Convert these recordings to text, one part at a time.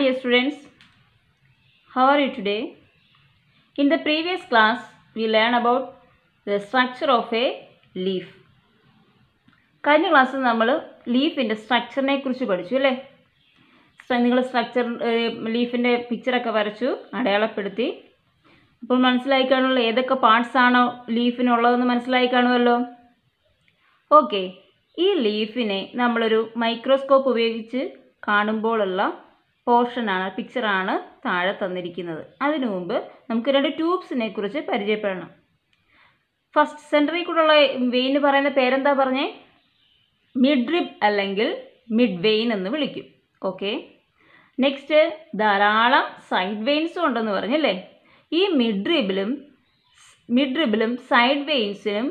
dear students, how are you today? In the previous class, we learned about the structure of a leaf. കഴിഞ്ഞ ക്ലാസ്സിൽ നമ്മൾ ലീഫിൻ്റെ സ്ട്രക്ചറിനെ കുറിച്ച് പഠിച്ചു അല്ലേ നിങ്ങൾ സ്ട്രക്ചർ ലീഫിൻ്റെ പിക്ചറൊക്കെ വരച്ചു അടയാളപ്പെടുത്തി അപ്പോൾ മനസ്സിലായി കാണുമല്ലോ ഏതൊക്കെ പാർട്സ് ആണോ ലീഫിനുള്ളതെന്ന് മനസ്സിലായി കാണുമല്ലോ ഓക്കെ ഈ ലീഫിനെ നമ്മളൊരു മൈക്രോസ്കോപ്പ് ഉപയോഗിച്ച് കാണുമ്പോഴുള്ള പോർഷനാണ് പിക്ചറാണ് താഴെ തന്നിരിക്കുന്നത് അതിനു മുമ്പ് നമുക്ക് രണ്ട് ട്യൂബ്സിനെ കുറിച്ച് പരിചയപ്പെടണം ഫസ്റ്റ് സെൻറ്ററിൽ കൂടെയുള്ള വെയിൻ പറയുന്ന പേരെന്താ പറഞ്ഞേ റിബ് അല്ലെങ്കിൽ മിഡ് വെയിൻ എന്ന് വിളിക്കും ഓക്കെ നെക്സ്റ്റ് ധാരാളം സൈഡ് വെയിൻസും ഉണ്ടെന്ന് പറഞ്ഞല്ലേ ഈ മിഡ്രിബിലും മിഡ്രിബിലും സൈഡ് വെയിൻസിനും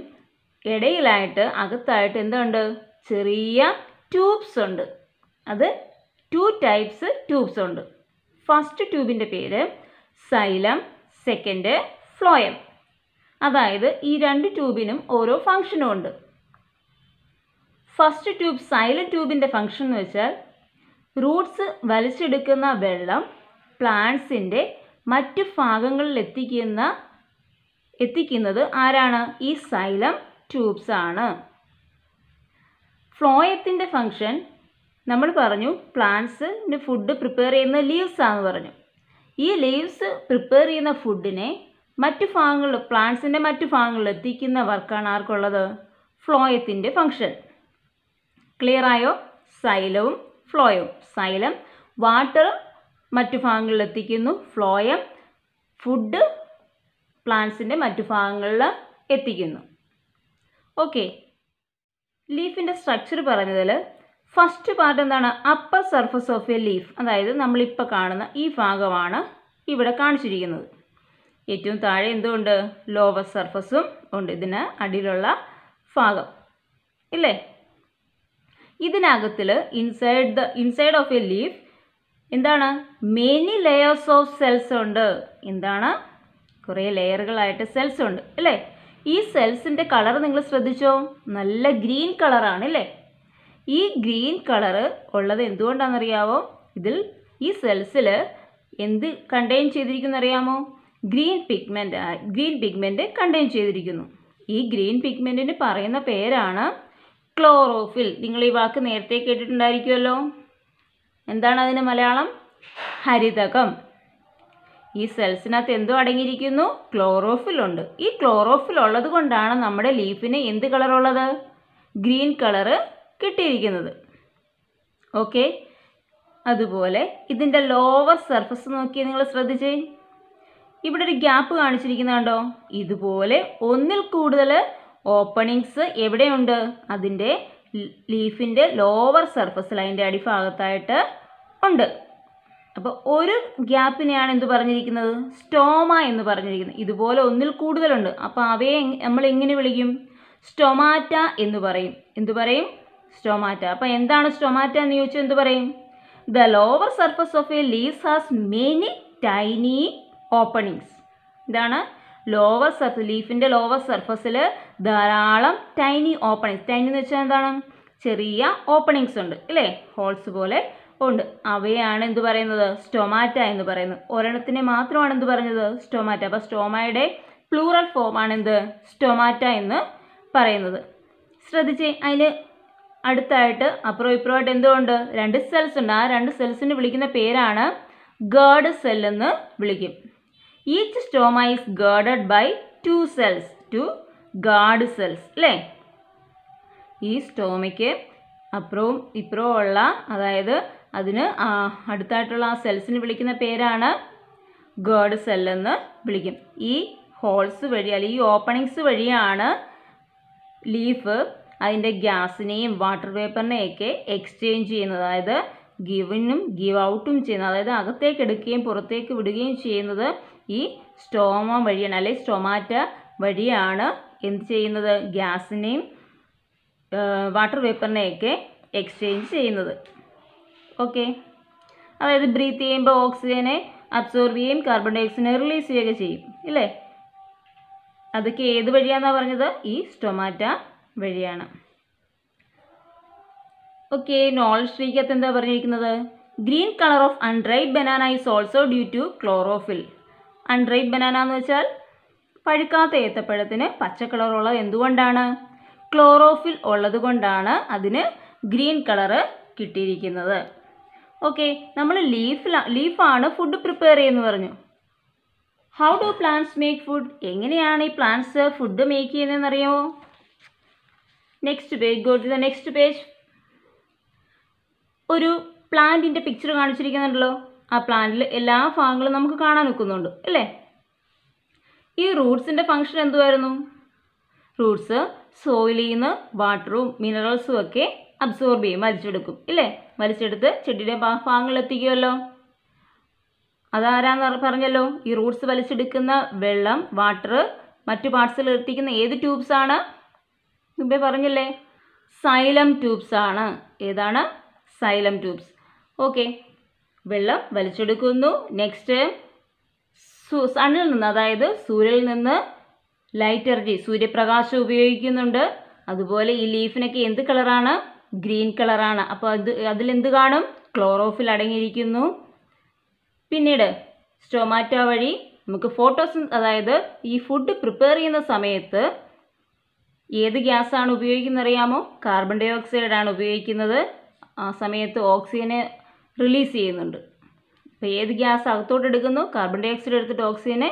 ഇടയിലായിട്ട് അകത്തായിട്ട് എന്തുണ്ട് ചെറിയ ട്യൂബ്സ് ഉണ്ട് അത് ടു ടൈപ്സ് ട്യൂബ്സ് ഉണ്ട് ഫസ്റ്റ് ട്യൂബിൻ്റെ പേര് സൈലം സെക്കൻഡ് ഫ്ലോയം അതായത് ഈ രണ്ട് ട്യൂബിനും ഓരോ ഫങ്ഷനും ഉണ്ട് ഫസ്റ്റ് ട്യൂബ് സൈലം ട്യൂബിൻ്റെ ഫങ്ഷൻ എന്ന് വെച്ചാൽ റൂട്ട്സ് വലിച്ചെടുക്കുന്ന വെള്ളം പ്ലാന്റ്സിൻ്റെ മറ്റ് ഭാഗങ്ങളിൽ എത്തിക്കുന്ന എത്തിക്കുന്നത് ആരാണ് ഈ സൈലം ട്യൂബ്സ് ആണ് ഫ്ലോയത്തിൻ്റെ ഫങ്ഷൻ നമ്മൾ പറഞ്ഞു പ്ലാന്റ്സിന് ഫുഡ് പ്രിപ്പയർ ചെയ്യുന്ന ലീവ്സ് ആണെന്ന് പറഞ്ഞു ഈ ലീവ്സ് പ്രിപ്പയർ ചെയ്യുന്ന ഫുഡിനെ മറ്റ് ഭാഗങ്ങളിൽ പ്ലാന്റ്സിൻ്റെ മറ്റ് ഭാഗങ്ങളിൽ എത്തിക്കുന്ന വർക്കാണ് ആർക്കുള്ളത് ഫ്ലോയത്തിൻ്റെ ഫംഗ്ഷൻ ക്ലിയർ ആയോ സൈലവും ഫ്ലോയവും സൈലം വാട്ടർ മറ്റു ഭാഗങ്ങളിൽ എത്തിക്കുന്നു ഫ്ലോയം ഫുഡ് പ്ലാന്റ്സിൻ്റെ മറ്റു ഭാഗങ്ങളിൽ എത്തിക്കുന്നു ഓക്കെ ലീഫിൻ്റെ സ്ട്രക്ചർ പറഞ്ഞതിൽ ഫസ്റ്റ് പാർട്ട് എന്താണ് upper surface of a leaf അതായത് നമ്മളിപ്പോൾ കാണുന്ന ഈ ഭാഗമാണ് ഇവിടെ കാണിച്ചിരിക്കുന്നത് ഏറ്റവും താഴെ എന്തുകൊണ്ട് ലോവർ സർഫസും ഉണ്ട് ഇതിന് അടിയിലുള്ള ഭാഗം ഇല്ലേ ഇതിനകത്തിൽ inside the inside of a leaf എന്താണ് മെനി ലെയേഴ്സ് ഓഫ് സെൽസ് ഉണ്ട് എന്താണ് കുറേ ലെയറുകളായിട്ട് സെൽസ് ഉണ്ട് അല്ലേ ഈ സെൽസിൻ്റെ കളർ നിങ്ങൾ ശ്രദ്ധിച്ചോ നല്ല ഗ്രീൻ കളറാണ് അല്ലേ ഈ ഗ്രീൻ കളറ് ഉള്ളത് എന്തുകൊണ്ടാണെന്നറിയാമോ ഇതിൽ ഈ സെൽസിൽ എന്ത് കണ്ടെയ്ൻ ചെയ്തിരിക്കുന്നു അറിയാമോ green pigment green pigment contain ചെയ്തിരിക്കുന്നു ഈ ഗ്രീൻ പിഗ്മെൻറ്റിന് പറയുന്ന പേരാണ് ക്ലോറോഫിൽ നിങ്ങൾ ഈ വാക്ക് നേരത്തെ കേട്ടിട്ടുണ്ടായിരിക്കുമല്ലോ എന്താണ് അതിന് മലയാളം ഹരിതകം ഈ സെൽസിനകത്ത് എന്തോ അടങ്ങിയിരിക്കുന്നു ക്ലോറോഫിൽ ഉണ്ട് ഈ ക്ലോറോഫിൽ ഉള്ളത് കൊണ്ടാണ് നമ്മുടെ ലീഫിന് എന്ത് കളറുള്ളത് ഗ്രീൻ കളറ് കിട്ടിയിരിക്കുന്നത് ഓക്കെ അതുപോലെ ഇതിൻ്റെ ലോവർ സർഫസ് നോക്കി നിങ്ങൾ ശ്രദ്ധിച്ചേ ഇവിടെ ഒരു ഗ്യാപ്പ് കാണിച്ചിരിക്കുന്നുണ്ടോ ഇതുപോലെ ഒന്നിൽ കൂടുതൽ ഓപ്പണിങ്സ് എവിടെയുണ്ട് അതിൻ്റെ ലീഫിൻ്റെ ലോവർ സർഫസ് ലൈൻ്റെ അടിഭാഗത്തായിട്ട് ഉണ്ട് അപ്പോൾ ഒരു ഗ്യാപ്പിനെയാണ് എന്ത് പറഞ്ഞിരിക്കുന്നത് സ്റ്റോമ എന്ന് പറഞ്ഞിരിക്കുന്നത് ഇതുപോലെ ഒന്നിൽ കൂടുതലുണ്ട് അപ്പോൾ അവയെ നമ്മൾ എങ്ങനെ വിളിക്കും സ്റ്റൊമാറ്റ എന്ന് പറയും എന്തു പറയും സ്റ്റൊമാറ്റ അപ്പോൾ എന്താണ് സ്റ്റൊമാറ്റ എന്ന് ചോദിച്ചാൽ എന്ത് പറയും the lower surface of a leaves has many tiny openings ഇതാണ് ലോവർ സർഫസ് ലീഫിൻ്റെ ലോവർ സർഫസിൽ ധാരാളം ടൈനി ഓപ്പണിങ്സ് ടൈനി എന്ന് വെച്ചാൽ എന്താണ് ചെറിയ ഓപ്പണിങ്സ് ഉണ്ട് അല്ലേ ഹോൾസ് പോലെ ഉണ്ട് അവയാണ് എന്ത് പറയുന്നത് സ്റ്റൊമാറ്റ എന്ന് പറയുന്നത് ഒരെണ്ണത്തിനെ മാത്രമാണ് എന്ത് പറഞ്ഞത് സ്റ്റൊമാറ്റ അപ്പോൾ സ്റ്റോമയുടെ പ്ലൂറൽ ഫോമാണ് എന്ത് സ്റ്റൊമാറ്റ എന്ന് പറയുന്നത് ശ്രദ്ധിച്ചേ അതിൽ അടുത്തായിട്ട് അപ്പുറം ഇപ്പുറമായിട്ട് എന്തുകൊണ്ട് രണ്ട് സെൽസ് ഉണ്ട് ആ രണ്ട് സെൽസിന് വിളിക്കുന്ന പേരാണ് ഗേഡ് സെൽ എന്ന് വിളിക്കും each stoma is guarded by two cells two guard cells അല്ലേ ഈ സ്റ്റോമയ്ക്ക് അപ്പുറവും ഇപ്പുറവും ഉള്ള അതായത് അതിന് അടുത്തായിട്ടുള്ള ആ സെൽസിന് വിളിക്കുന്ന പേരാണ് ഗേഡ് സെൽ എന്ന് വിളിക്കും ഈ ഹോൾസ് വഴി അല്ലെങ്കിൽ ഈ ഓപ്പണിങ്സ് വഴിയാണ് ലീഫ് അതിൻ്റെ ഗ്യാസിനെയും വാട്ടർ പേപ്പറിനെയൊക്കെ എക്സ്ചേഞ്ച് ചെയ്യുന്നത് അതായത് ഗിവിനും ഗിവ് ഔട്ടും ചെയ്യുന്നത് അതായത് അകത്തേക്ക് എടുക്കുകയും പുറത്തേക്ക് വിടുകയും ചെയ്യുന്നത് ഈ സ്റ്റോമ വഴിയാണ് അല്ലെങ്കിൽ സ്റ്റൊമാറ്റ വഴിയാണ് എന്ത് ചെയ്യുന്നത് ഗ്യാസിനെയും വാട്ടർ പേപ്പറിനെയൊക്കെ എക്സ്ചേഞ്ച് ചെയ്യുന്നത് ഓക്കെ അതായത് ബ്രീത്ത് ചെയ്യുമ്പോൾ ഓക്സിജനെ അബ്സോർബ് ചെയ്യും കാർബൺ ഡയോക്സൈഡിനെ റിലീസ് ചെയ്യുകയൊക്കെ ചെയ്യും ഇല്ലേ അതൊക്കെ ഏത് വഴിയാണെന്നാണ് പറഞ്ഞത് ഈ സ്റ്റൊമാറ്റ വഴിയാണ് ഓക്കെ നോളജ് ശ്രീകത്ത് എന്താ പറഞ്ഞിരിക്കുന്നത് green colour of undried banana is also due to chlorophyll undried banana എന്ന് വെച്ചാൽ പഴുക്കാത്ത ഏത്തപ്പഴത്തിന് പച്ച കളറുള്ളത് എന്തുകൊണ്ടാണ് ക്ലോറോഫിൽ ഉള്ളത് കൊണ്ടാണ് അതിന് ഗ്രീൻ കളറ് കിട്ടിയിരിക്കുന്നത് ഓക്കെ നമ്മൾ ലീഫിൽ ലീഫാണ് ഫുഡ് പ്രിപ്പയർ ചെയ്യുന്നു പറഞ്ഞു how do plants make food എങ്ങനെയാണ് ഈ പ്ലാന്റ്സ് ഫുഡ് മേക്ക് ചെയ്യുന്നതെന്നറിയാമോ next page go to the next page ഒരു പ്ലാന്റിൻ്റെ പിക്ചർ കാണിച്ചിരിക്കുന്നുണ്ടല്ലോ ആ പ്ലാന്റിൽ എല്ലാ ഭാഗങ്ങളും നമുക്ക് കാണാൻ നിൽക്കുന്നുണ്ട് അല്ലേ ഈ റൂട്ട്സിൻ്റെ ഫങ്ഷൻ എന്തുമായിരുന്നു റൂട്ട്സ് സോയിലിൽ നിന്ന് വാട്ടറും മിനറൽസും ഒക്കെ അബ്സോർബ് ചെയ്യും വലിച്ചെടുക്കും ഇല്ലേ വലിച്ചെടുത്ത് ചെടിയുടെ ഭാഗങ്ങളിൽ എത്തിക്കുമല്ലോ അതാരാന്ന് പറഞ്ഞല്ലോ ഈ റൂട്ട്സ് വലിച്ചെടുക്കുന്ന വെള്ളം വാട്ടർ മറ്റു പാർട്സിൽ എത്തിക്കുന്ന ഏത് ട്യൂബ്സാണ് മുമ്പേ പറഞ്ഞില്ലേ സൈലം ട്യൂബ്സ് ആണ് ഏതാണ് സൈലം ട്യൂബ്സ് ഓക്കെ വെള്ളം വലിച്ചെടുക്കുന്നു നെക്സ്റ്റ് സു സണ്ണിൽ നിന്ന് അതായത് സൂര്യനിൽ നിന്ന് ലൈറ്റ് എനർജി സൂര്യപ്രകാശം ഉപയോഗിക്കുന്നുണ്ട് അതുപോലെ ഈ ലീഫിനൊക്കെ എന്ത് കളറാണ് ഗ്രീൻ കളറാണ് അപ്പോൾ അത് അതിലെന്ത് കാണും ക്ലോറോഫിൽ അടങ്ങിയിരിക്കുന്നു പിന്നീട് സ്റ്റൊമാറ്റോ വഴി നമുക്ക് ഫോട്ടോസ് അതായത് ഈ ഫുഡ് പ്രിപ്പയർ ചെയ്യുന്ന സമയത്ത് ഏത് ഗ്യാസാണ് അറിയാമോ കാർബൺ ഡൈ ഓക്സൈഡാണ് ഉപയോഗിക്കുന്നത് ആ സമയത്ത് ഓക്സിജന് റിലീസ് ചെയ്യുന്നുണ്ട് അപ്പോൾ ഏത് ഗ്യാസ് അകത്തോട്ട് എടുക്കുന്നു കാർബൺ ഡൈ ഓക്സൈഡ് എടുത്തിട്ട് ഓക്സിജനെ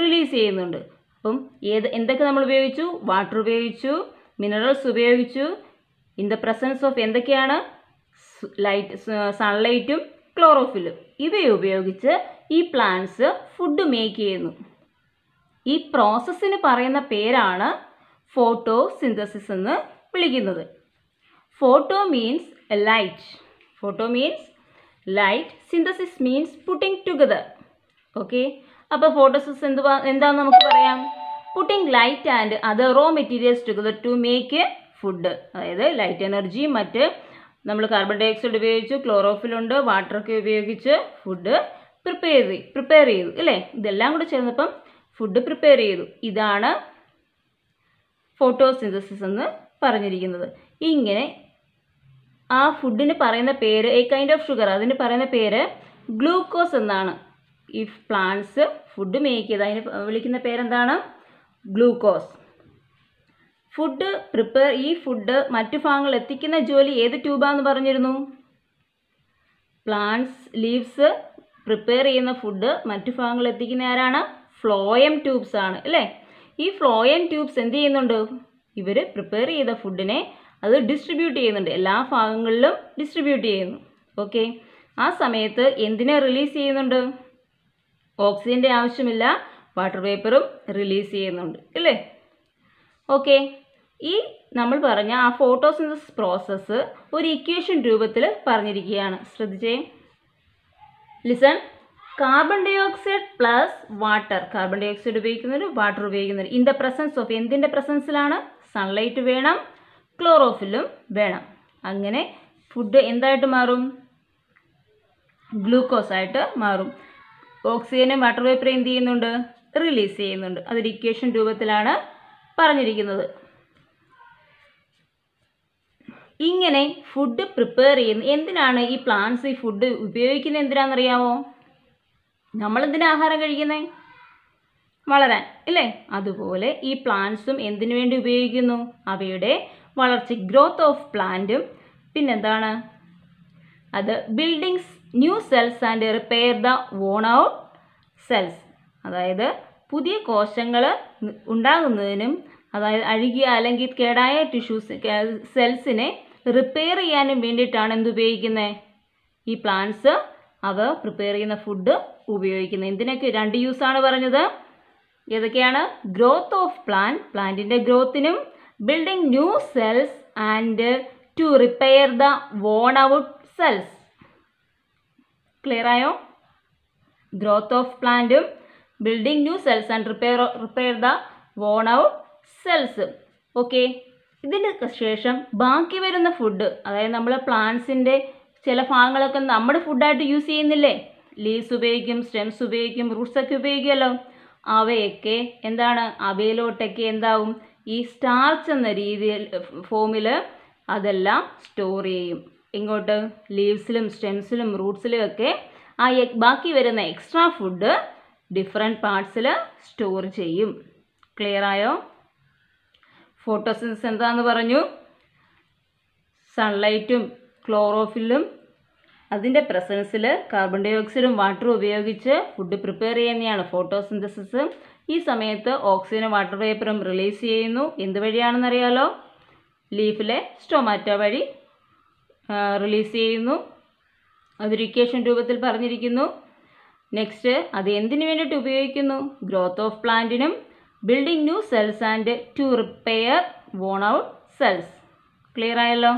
റിലീസ് ചെയ്യുന്നുണ്ട് അപ്പം ഏത് എന്തൊക്കെ നമ്മൾ ഉപയോഗിച്ചു വാട്ടർ ഉപയോഗിച്ചു മിനറൽസ് ഉപയോഗിച്ചു ഇൻ ദ പ്രസൻസ് ഓഫ് എന്തൊക്കെയാണ് ലൈറ്റ് സൺലൈറ്റും ക്ലോറോഫിലും ഇവയെ ഉപയോഗിച്ച് ഈ പ്ലാന്റ്സ് ഫുഡ് മേക്ക് ചെയ്യുന്നു ഈ പ്രോസസ്സിന് പറയുന്ന പേരാണ് ഫോട്ടോ സിന്തസിസ് എന്ന് വിളിക്കുന്നത് photo means light photo means light synthesis means putting together okay അപ്പോൾ ഫോട്ടോസിസ് എന്ത് എന്താന്ന് നമുക്ക് പറയാം putting light and other raw materials together to make food അതായത് ലൈറ്റ് എനർജി മറ്റ് നമ്മൾ കാർബൺ ഡൈ ഓക്സൈഡ് ഉപയോഗിച്ച് ക്ലോറോഫിലുണ്ട് വാട്ടറൊക്കെ ഉപയോഗിച്ച് ഫുഡ് പ്രിപ്പയർ ചെയ്തു പ്രിപ്പയർ ചെയ്തു അല്ലേ ഇതെല്ലാം കൂടെ ചേർന്നപ്പം ഫുഡ് പ്രിപ്പയർ ചെയ്തു ഇതാണ് ഫോട്ടോസിന്തസിസ് എന്ന് പറഞ്ഞിരിക്കുന്നത് ഇങ്ങനെ ആ ഫുഡിന് പറയുന്ന പേര് എ കൈൻഡ് ഓഫ് ഷുഗർ അതിന് പറയുന്ന പേര് ഗ്ലൂക്കോസ് എന്നാണ് ഈ പ്ലാന്റ്സ് ഫുഡ് മേക്ക് ചെയ്ത് അതിന് വിളിക്കുന്ന പേരെന്താണ് ഗ്ലൂക്കോസ് ഫുഡ് പ്രിപ്പയർ ഈ ഫുഡ് മറ്റു ഭാഗങ്ങൾ എത്തിക്കുന്ന ജോലി ഏത് ട്യൂബാന്ന് പറഞ്ഞിരുന്നു പ്ലാന്റ്സ് ലീവ്സ് പ്രിപ്പയർ ചെയ്യുന്ന ഫുഡ് മറ്റു ഭാഗങ്ങൾ എത്തിക്കുന്ന ആരാണ് ഫ്ലോയം ട്യൂബ്സ് ആണ് അല്ലേ ഈ ഫ്ലോയൻ ട്യൂബ്സ് എന്ത് ചെയ്യുന്നുണ്ട് ഇവർ പ്രിപ്പയർ ചെയ്ത ഫുഡിനെ അത് ഡിസ്ട്രിബ്യൂട്ട് ചെയ്യുന്നുണ്ട് എല്ലാ ഭാഗങ്ങളിലും ഡിസ്ട്രിബ്യൂട്ട് ചെയ്യുന്നു ഓക്കെ ആ സമയത്ത് എന്തിനെ റിലീസ് ചെയ്യുന്നുണ്ട് ഓക്സിജൻ്റെ ആവശ്യമില്ല വാട്ടർ വേപ്പറും റിലീസ് ചെയ്യുന്നുണ്ട് ഇല്ലേ ഓക്കെ ഈ നമ്മൾ പറഞ്ഞ ആ ഫോട്ടോസിന്തസിസ് പ്രോസസ്സ് ഒരു ഇക്വേഷൻ രൂപത്തിൽ പറഞ്ഞിരിക്കുകയാണ് ശ്രദ്ധിച്ചേ listen carbon dioxide plus water carbon dioxide ഉപയോഗിക്കുന്നതിന് വാട്ടർ ഉപയോഗിക്കുന്നതിന് ഇൻ ദ പ്രസൻസ് ഓഫ് എന്തിൻ്റെ പ്രസൻസിലാണ് സൺലൈറ്റ് വേണം ക്ലോറോഫിലും വേണം അങ്ങനെ ഫുഡ് എന്തായിട്ട് മാറും ഗ്ലൂക്കോസ് ആയിട്ട് മാറും ഓക്സിജനും വാട്ടർ വേപ്പർ എന്ത് ചെയ്യുന്നുണ്ട് റിലീസ് ചെയ്യുന്നുണ്ട് അതൊരു ഇക്വേഷൻ രൂപത്തിലാണ് പറഞ്ഞിരിക്കുന്നത് ഇങ്ങനെ ഫുഡ് പ്രിപ്പയർ ചെയ്യുന്ന എന്തിനാണ് ഈ പ്ലാന്റ്സ് ഈ ഫുഡ് ഉപയോഗിക്കുന്നത് എന്തിനാണെന്നറിയാമോ നമ്മളെന്തിനാ ആഹാരം കഴിക്കുന്നത് വളരാൻ ഇല്ലേ അതുപോലെ ഈ പ്ലാന്റ്സും എന്തിനു വേണ്ടി ഉപയോഗിക്കുന്നു അവയുടെ വളർച്ച ഗ്രോത്ത് ഓഫ് പ്ലാന്റും പിന്നെന്താണ് അത് buildings new cells and repair the worn out cells അതായത് പുതിയ കോശങ്ങൾ ഉണ്ടാകുന്നതിനും അതായത് അഴുകിയ അല്ലെങ്കിൽ കേടായ ടിഷ്യൂസ് സെൽസിനെ റിപ്പയർ ചെയ്യാനും വേണ്ടിയിട്ടാണ് എന്തുപയോഗിക്കുന്നത് ഈ പ്ലാന്റ്സ് അവ പ്രിപ്പയർ ചെയ്യുന്ന ഫുഡ് ഉപയോഗിക്കുന്നത് എന്തിനൊക്കെ രണ്ട് യൂസാണ് പറഞ്ഞത് ഏതൊക്കെയാണ് ഗ്രോത്ത് ഓഫ് പ്ലാന്റ് പ്ലാന്റിൻ്റെ ഗ്രോത്തിനും building new cells and to repair the worn out cells clear ആയോ ഗ്രോത്ത് ഓഫ് പ്ലാന്റും building new cells and repair repair the worn out cells okay ഇതിന് ശേഷം ബാക്കി വരുന്ന ഫുഡ് അതായത് നമ്മൾ പ്ലാന്റ്സിൻ്റെ ചില ഭാഗങ്ങളൊക്കെ നമ്മുടെ ഫുഡായിട്ട് യൂസ് ചെയ്യുന്നില്ലേ ലീവ്സ് ഉപയോഗിക്കും സ്റ്റെംസ് ഉപയോഗിക്കും റൂട്ട്സൊക്കെ ഉപയോഗിക്കുമല്ലോ അവയൊക്കെ എന്താണ് അവയിലോട്ടൊക്കെ എന്താവും ഈ സ്റ്റാർച്ച് എന്ന രീതിയിൽ ഫോമിൽ അതെല്ലാം സ്റ്റോർ ചെയ്യും ഇങ്ങോട്ട് ലീവ്സിലും സ്റ്റെംസിലും റൂട്ട്സിലും ഒക്കെ ആ ബാക്കി വരുന്ന എക്സ്ട്രാ ഫുഡ് ഡിഫറെൻറ്റ് പാർട്സിൽ സ്റ്റോർ ചെയ്യും ക്ലിയർ ആയോ ഫോട്ടോസിൻസ് എന്താന്ന് പറഞ്ഞു സൺലൈറ്റും ക്ലോറോഫില്ലും അതിൻ്റെ പ്രസൻസിൽ കാർബൺ ഡൈ ഓക്സൈഡും വാട്ടറും ഉപയോഗിച്ച് ഫുഡ് പ്രിപ്പയർ ചെയ്യുന്നതാണ് ഫോട്ടോസിന്തസിസ് ഈ സമയത്ത് ഓക്സിജനും വാട്ടർ വേപ്പറും റിലീസ് ചെയ്യുന്നു എന്തുവഴിയാണെന്നറിയാലോ ലീഫിലെ സ്റ്റൊമാറ്റ വഴി റിലീസ് ചെയ്യുന്നു അതൊരു ഇക്വേഷൻ രൂപത്തിൽ പറഞ്ഞിരിക്കുന്നു നെക്സ്റ്റ് അത് എന്തിനു വേണ്ടിയിട്ട് ഉപയോഗിക്കുന്നു ഗ്രോത്ത് ഓഫ് പ്ലാന്റിനും building new cells and to repair worn out cells clear ആയല്ലോ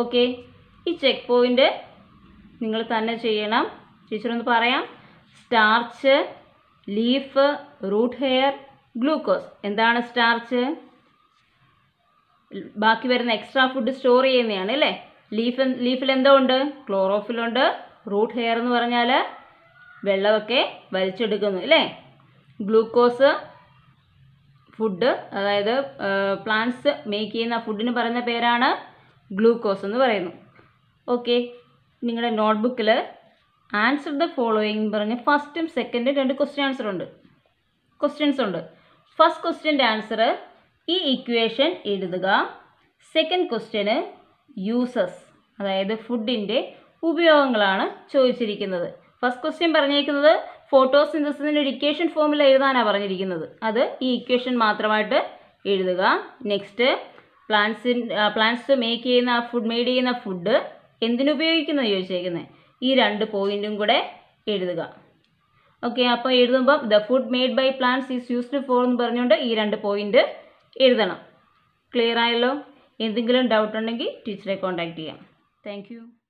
ഓക്കെ ഈ ചെക്ക് പോയിൻ്റ് നിങ്ങൾ തന്നെ ചെയ്യണം ടീച്ചറൊന്ന് പറയാം starch leaf root hair glucose എന്താണ് സ്റ്റാർച്ച് ബാക്കി വരുന്ന എക്സ്ട്രാ ഫുഡ് സ്റ്റോർ ചെയ്യുന്നതാണ് അല്ലേ ലീഫ് ലീഫിൽ എന്തോ ഉണ്ട് ക്ലോറോഫിലുണ്ട് റൂട്ട് ഹെയർ എന്ന് പറഞ്ഞാൽ വെള്ളമൊക്കെ വലിച്ചെടുക്കുന്നു അല്ലേ ഗ്ലൂക്കോസ് ഫുഡ് അതായത് പ്ലാന്റ്സ് മേക്ക് ചെയ്യുന്ന ഫുഡിന് പറയുന്ന പേരാണ് ഗ്ലൂക്കോസ് എന്ന് പറയുന്നു ഓക്കെ നിങ്ങളുടെ നോട്ട്ബുക്കിൽ ആൻസർ ദ ഫോളോയിങ് പറഞ്ഞ് ഫസ്റ്റും സെക്കൻഡും രണ്ട് ക്വസ്റ്റ്യൻ ആൻസർ ഉണ്ട് ക്വസ്റ്റ്യൻസ് ഉണ്ട് ഫസ്റ്റ് ക്വസ്റ്റ്യൻ്റെ ആൻസർ ഈ ഇക്വേഷൻ എഴുതുക സെക്കൻഡ് ക്വസ്റ്റ്യന് യൂസസ് അതായത് ഫുഡിൻ്റെ ഉപയോഗങ്ങളാണ് ചോദിച്ചിരിക്കുന്നത് ഫസ്റ്റ് ക്വസ്റ്റ്യൻ പറഞ്ഞിരിക്കുന്നത് ഫോട്ടോസിന്തസിൻ്റെ ഒരു ഇക്വേഷൻ ഫോമിൽ എഴുതാനാണ് പറഞ്ഞിരിക്കുന്നത് അത് ഈ ഇക്വേഷൻ മാത്രമായിട്ട് എഴുതുക നെക്സ്റ്റ് പ്ലാന്റ്സിൻ പ്ലാന്റ്സ് മേക്ക് ചെയ്യുന്ന ആ ഫുഡ് മെയ്ഡ് ചെയ്യുന്ന ഫുഡ് എന്തിനുപയോഗിക്കുന്നു ചോദിച്ചേക്കുന്നത് ഈ രണ്ട് പോയിന്റും കൂടെ എഴുതുക ഓക്കെ അപ്പോൾ എഴുതുമ്പം the food made by plants is used for എന്ന് പറഞ്ഞുകൊണ്ട് ഈ രണ്ട് പോയിന്റ് എഴുതണം ക്ലിയർ ആയല്ലോ എന്തെങ്കിലും ഡൗട്ട് ഉണ്ടെങ്കിൽ ടീച്ചറെ കോണ്ടാക്ട് ചെയ്യാം താങ്ക്